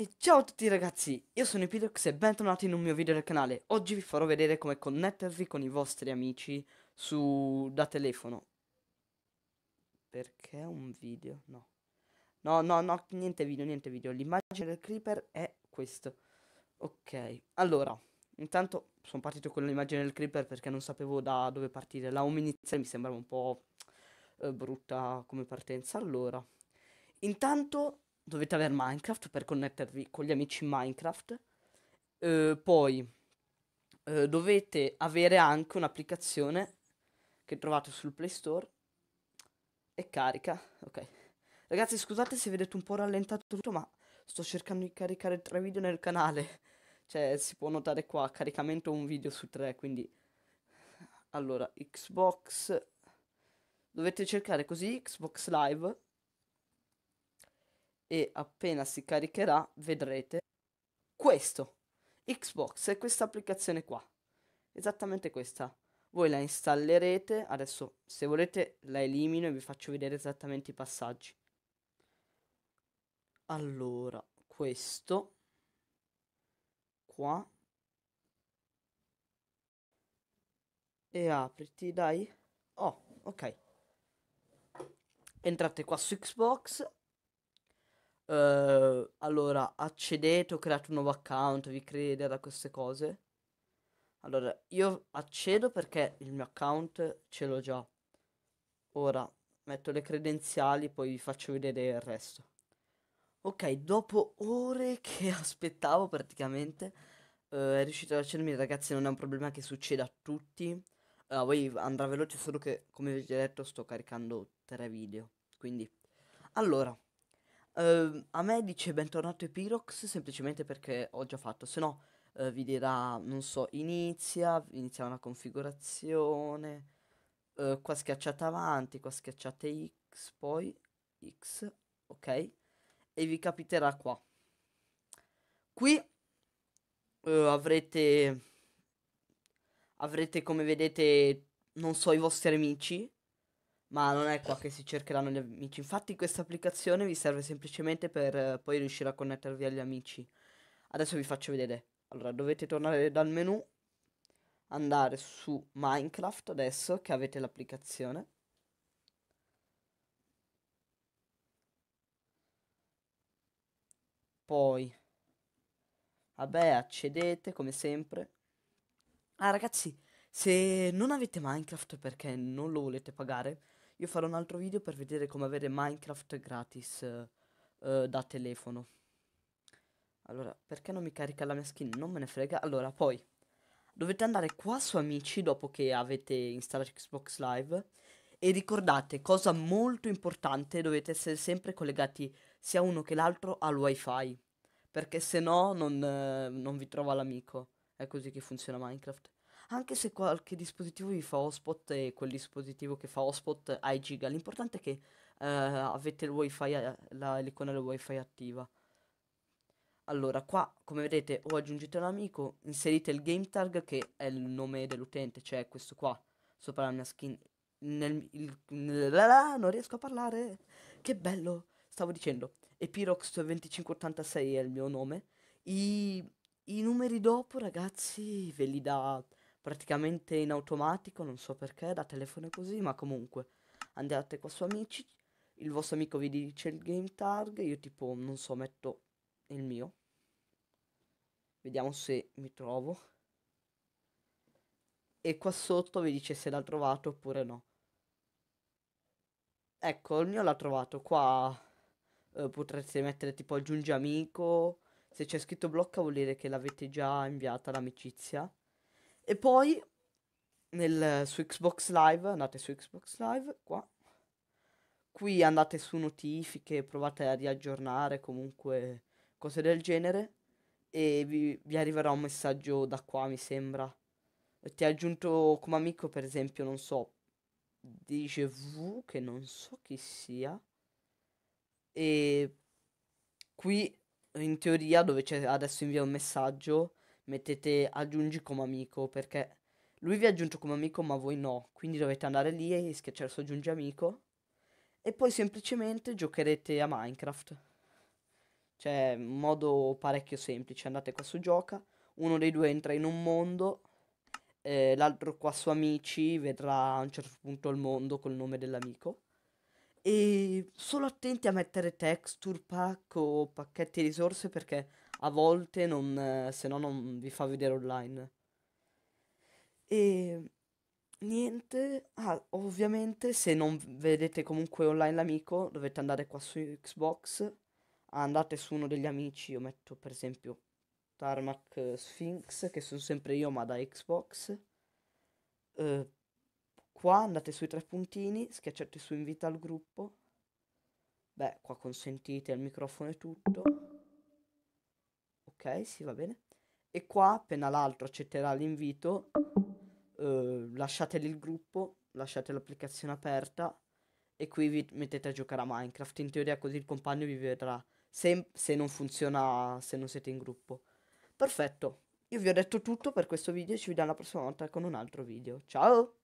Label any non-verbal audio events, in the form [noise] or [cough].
E ciao a tutti ragazzi, io sono Epidox e bentornati in un mio video del canale. Oggi vi farò vedere come connettervi con i vostri amici su... da telefono. Perché un video? No. No, no, no, niente video, niente video. L'immagine del creeper è questo. Ok, allora, intanto sono partito con l'immagine del creeper perché non sapevo da dove partire. La home iniziale mi sembrava un po' eh, brutta come partenza. Allora, intanto dovete avere Minecraft per connettervi con gli amici in Minecraft. Eh, poi eh, dovete avere anche un'applicazione che trovate sul Play Store e carica. Ok. Ragazzi, scusate se vedete un po' rallentato tutto, ma sto cercando di caricare tre video nel canale. [laughs] Cioè, si può notare qua, caricamento un video su tre, quindi... Allora, Xbox... Dovete cercare così Xbox Live e appena si caricherà vedrete questo. Xbox è questa applicazione qua. Esattamente questa. Voi la installerete, adesso se volete la elimino e vi faccio vedere esattamente i passaggi. Allora, questo qua e apriti, dai. Oh, ok. Entrate qua su Xbox eh, allora, accedete o create un nuovo account, vi credete da queste cose? Allora, io accedo perché il mio account ce l'ho già. Ora, metto le credenziali, poi vi faccio vedere il resto. Ok, dopo ore [laughs] che aspettavo praticamente, eh, è riuscito ad accendermi, ragazzi, non è un problema che succeda a tutti. Allora, poi andrà veloce, solo che, come vi ho già detto, sto caricando tre video. Quindi, allora... Ehm, a me dice bentornato Epirox semplicemente perché ho già fatto, se no eh, vi dirà, non so, inizia, inizia una configurazione, eh, qua schiacciate avanti, qua schiacciate X, poi X, ok? E vi capiterà qua. Qui eh, avrete, avrete come vedete, non so, i vostri amici ma non è qua che si cercheranno gli amici. Infatti questa applicazione vi serve semplicemente per eh, poi riuscire a connettervi agli amici. Adesso vi faccio vedere. Allora, dovete tornare dal menu, andare su Minecraft adesso che avete l'applicazione. Poi, vabbè, accedete come sempre. Ah ragazzi, se non avete Minecraft perché non lo volete pagare, io farò un altro video per vedere come avere Minecraft gratis eh, da telefono. Allora, perché non mi carica la mia skin? Non me ne frega. Allora, poi dovete andare qua su Amici dopo che avete installato Xbox Live e ricordate, cosa molto importante, dovete essere sempre collegati sia uno che l'altro al wifi, perché se no non, eh, non vi trova l'amico. È così che funziona Minecraft anche se qualche dispositivo vi fa hotspot e quel dispositivo che fa hotspot ha i giga, l'importante è che eh, avete il wifi, eh, la, l'icona del wifi attiva. Allora, qua, come vedete, o aggiungete un amico, inserite il game tag che è il nome dell'utente, cioè questo qua, sopra la mia skin. Nel, il, nel, ah, non riesco a parlare, che bello, stavo dicendo. Epirox2586 è il mio nome. I, I numeri dopo, ragazzi, ve li dà... Da praticamente in automatico, non so perché, da telefono così, ma comunque andate qua su amici, il vostro amico vi dice il game tag, io tipo, non so, metto il mio. Vediamo se mi trovo. E qua sotto vi dice se l'ha trovato oppure no. Ecco, il mio l'ha trovato. Qua eh, potreste mettere tipo aggiungi amico. Se c'è scritto blocca vuol dire che l'avete già inviata l'amicizia. E poi nel, su Xbox Live, andate su Xbox Live, qua. Qui andate su notifiche, provate a riaggiornare comunque cose del genere e vi, vi arriverà un messaggio da qua, mi sembra. Ti ha aggiunto come amico, per esempio, non so, dice V, che non so chi sia. E qui, in teoria, dove c'è adesso invia un messaggio, mettete aggiungi come amico perché lui vi ha aggiunto come amico ma voi no, quindi dovete andare lì e schiacciare su aggiungi amico e poi semplicemente giocherete a Minecraft. Cioè, in modo parecchio semplice, andate qua su gioca, uno dei due entra in un mondo, eh, l'altro qua su amici vedrà a un certo punto il mondo col nome dell'amico. E solo attenti a mettere texture pack o pacchetti risorse perché a volte non, se no non vi fa vedere online. E niente, ah, ovviamente se non vedete comunque online l'amico dovete andare qua su Xbox, andate su uno degli amici, io metto per esempio Tarmac eh, Sphinx che sono sempre io ma da Xbox. Eh, qua andate sui tre puntini, schiacciate su invita al gruppo. Beh, qua consentite il microfono e tutto. Ok, sì, va bene. E qua, appena l'altro accetterà l'invito, eh, lasciateli il gruppo, lasciate l'applicazione aperta e qui vi mettete a giocare a Minecraft. In teoria così il compagno vi vedrà se, se non funziona, se non siete in gruppo. Perfetto, io vi ho detto tutto per questo video, ci vediamo la prossima volta con un altro video. Ciao!